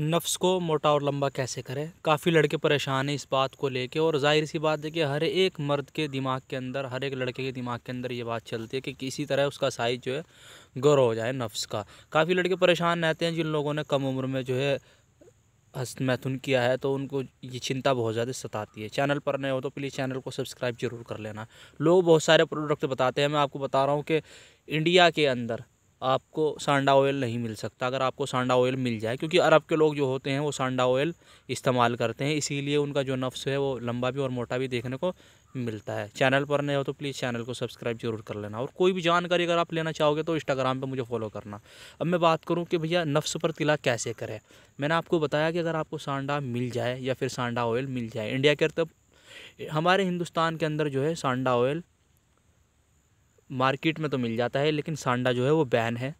नफ्स को मोटा और लंबा कैसे करें काफ़ी लड़के परेशान हैं इस बात को लेके और जाहिर सी बात है कि हर एक मर्द के दिमाग के अंदर हर एक लड़के के दिमाग के अंदर ये बात चलती है कि किसी तरह उसका साइज़ जो है गर हो जाए नफ्स का काफ़ी लड़के परेशान रहते हैं जिन लोगों ने कम उम्र में जो है हस्त मैथुन किया है तो उनको ये चिंता बहुत ज़्यादा सताती है चैनल पर नए हो तो प्लीज़ चैनल को सब्सक्राइब जरूर कर लेना लोग बहुत सारे प्रोडक्ट बताते हैं मैं आपको बता रहा हूँ कि इंडिया के अंदर आपको सांडा ऑयल नहीं मिल सकता अगर आपको सांडा ऑयल मिल जाए क्योंकि अरब के लोग जो होते हैं वो सांडा ऑयल इस्तेमाल करते हैं इसीलिए उनका जो नफ्स है वो लंबा भी और मोटा भी देखने को मिलता है चैनल पर नए हो तो प्लीज़ चैनल को सब्सक्राइब जरूर कर लेना और कोई भी जानकारी अगर आप लेना चाहोगे तो इंस्टाग्राम पर मुझे फॉलो करना अब मैं बात करूँ कि भैया नफ्स पर तिला कैसे करें मैंने आपको बताया कि अगर आपको सांडा मिल जाए या फिर सांडा ऑयल मिल जाए इंडिया के तब हमारे हिंदुस्तान के अंदर जो है सांडा ऑयल मार्केट में तो मिल जाता है लेकिन सांडा जो है वो बैन है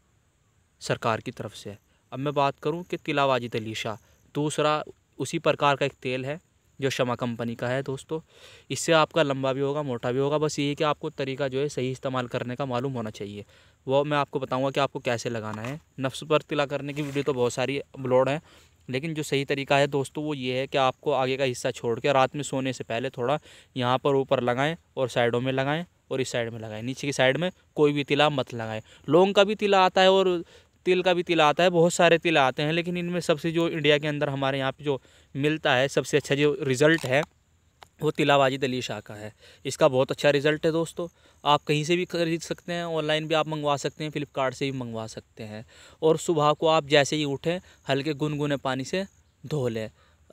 सरकार की तरफ से अब मैं बात करूँ कि तिलावाजी तलीशा दूसरा उसी प्रकार का एक तेल है जो शमा कंपनी का है दोस्तों इससे आपका लंबा भी होगा मोटा भी होगा बस ये कि आपको तरीका जो है सही इस्तेमाल करने का मालूम होना चाहिए वो मैं आपको बताऊंगा कि आपको कैसे लगाना है नफ्स पर तिला करने की वीडियो तो बहुत सारी अपलोड हैं लेकिन जो सही तरीका है दोस्तों वो ये है कि आपको आगे का हिस्सा छोड़ के रात में सोने से पहले थोड़ा यहाँ पर ऊपर लगाएँ और साइडों में लगाएँ और इस साइड में लगाएं नीचे की साइड में कोई भी तिला मत लगाएं लौंग का भी तिला आता है और तिल का भी तिला आता है बहुत सारे तिला आते हैं लेकिन इनमें सबसे जो इंडिया के अंदर हमारे यहाँ पे जो मिलता है सबसे अच्छा जो रिज़ल्ट है वो तिलावाजी दली शाह का है इसका बहुत अच्छा रिज़ल्ट है दोस्तों आप कहीं से भी खरीद सकते हैं ऑनलाइन भी आप मंगवा सकते हैं फ्लिपकार्ट से भी मंगवा सकते हैं और सुबह को आप जैसे ही उठें हल्के गुनगुने पानी से धो लें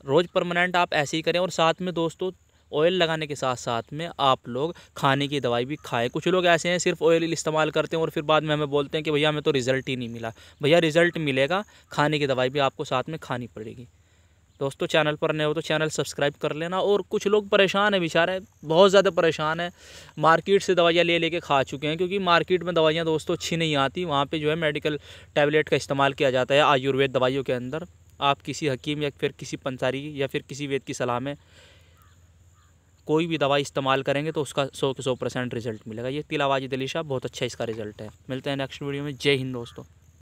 रोज़ परमानेंट आप ऐसे ही करें और साथ में दोस्तों ऑयल लगाने के साथ साथ में आप लोग खाने की दवाई भी खाएँ कुछ लोग ऐसे हैं सिर्फ ऑयल इस्तेमाल करते हैं और फिर बाद में हमें बोलते हैं कि भैया हमें तो रिज़ल्ट ही नहीं मिला भैया रिज़ल्ट मिलेगा खाने की दवाई भी आपको साथ में खानी पड़ेगी दोस्तों चैनल पर नए हो तो चैनल सब्सक्राइब कर लेना और कुछ लोग परेशान हैं बेचारे बहुत ज़्यादा परेशान हैं मार्केट से दवाइयाँ ले लेके खा चुके हैं क्योंकि मार्केट में दवाइयाँ दोस्तों अच्छी नहीं आती वहाँ पे जो है मेडिकल टैबलेट का इस्तेमाल किया जाता है आयुर्वेद दवाइयों के अंदर आप किसी हकीम या फिर किसी पंसारी या फिर किसी वेद की सलाह में कोई भी दवा इस्तेमाल करेंगे तो उसका सौ के सौ परसेंट रिजल्ट मिलेगा ये तिलावाजी दली बहुत अच्छा इसका रिजल्ट है मिलते हैं नेक्स्ट वीडियो में जय हिंद दोस्तों